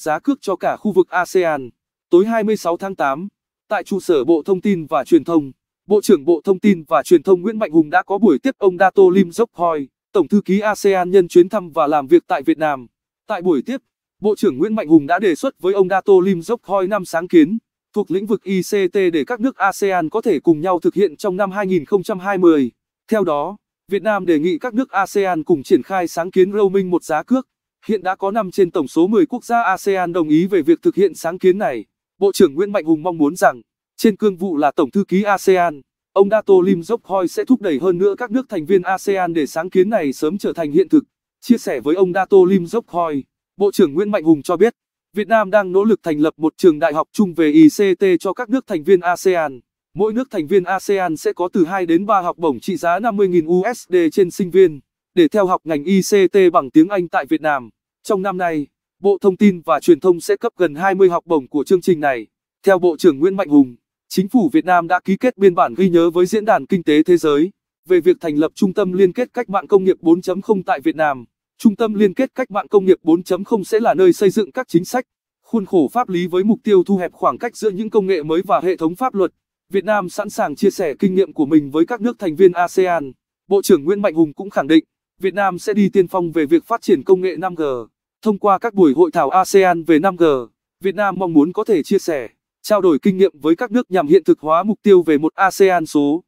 giá cước cho cả khu vực ASEAN. Tối 26 tháng 8, tại trụ sở Bộ Thông tin và Truyền thông, Bộ trưởng Bộ Thông tin và Truyền thông Nguyễn Mạnh Hùng đã có buổi tiếp ông Dato Lim Dốc Hoi, Tổng thư ký ASEAN nhân chuyến thăm và làm việc tại Việt Nam. Tại buổi tiếp, Bộ trưởng Nguyễn Mạnh Hùng đã đề xuất với ông Dato Lim Dốc Hoi năm sáng kiến thuộc lĩnh vực ICT để các nước ASEAN có thể cùng nhau thực hiện trong năm 2020. Theo đó, Việt Nam đề nghị các nước ASEAN cùng triển khai sáng kiến roaming một giá cước Hiện đã có 5 trên tổng số 10 quốc gia ASEAN đồng ý về việc thực hiện sáng kiến này. Bộ trưởng Nguyễn Mạnh Hùng mong muốn rằng, trên cương vụ là Tổng thư ký ASEAN, ông Dato Lim Jokhoi sẽ thúc đẩy hơn nữa các nước thành viên ASEAN để sáng kiến này sớm trở thành hiện thực. Chia sẻ với ông Dato Lim Jokhoi, Bộ trưởng Nguyễn Mạnh Hùng cho biết, Việt Nam đang nỗ lực thành lập một trường đại học chung về ICT cho các nước thành viên ASEAN. Mỗi nước thành viên ASEAN sẽ có từ 2 đến 3 học bổng trị giá 50.000 USD trên sinh viên để theo học ngành ICT bằng tiếng Anh tại Việt Nam. Trong năm nay, Bộ Thông tin và Truyền thông sẽ cấp gần 20 học bổng của chương trình này. Theo Bộ trưởng Nguyễn Mạnh Hùng, Chính phủ Việt Nam đã ký kết biên bản ghi nhớ với Diễn đàn Kinh tế Thế giới về việc thành lập Trung tâm Liên kết Cách mạng Công nghiệp 4.0 tại Việt Nam. Trung tâm Liên kết Cách mạng Công nghiệp 4.0 sẽ là nơi xây dựng các chính sách, khuôn khổ pháp lý với mục tiêu thu hẹp khoảng cách giữa những công nghệ mới và hệ thống pháp luật. Việt Nam sẵn sàng chia sẻ kinh nghiệm của mình với các nước thành viên ASEAN. Bộ trưởng Nguyễn Mạnh Hùng cũng khẳng định, Việt Nam sẽ đi tiên phong về việc phát triển công nghệ 5G. Thông qua các buổi hội thảo ASEAN về 5G, Việt Nam mong muốn có thể chia sẻ, trao đổi kinh nghiệm với các nước nhằm hiện thực hóa mục tiêu về một ASEAN số.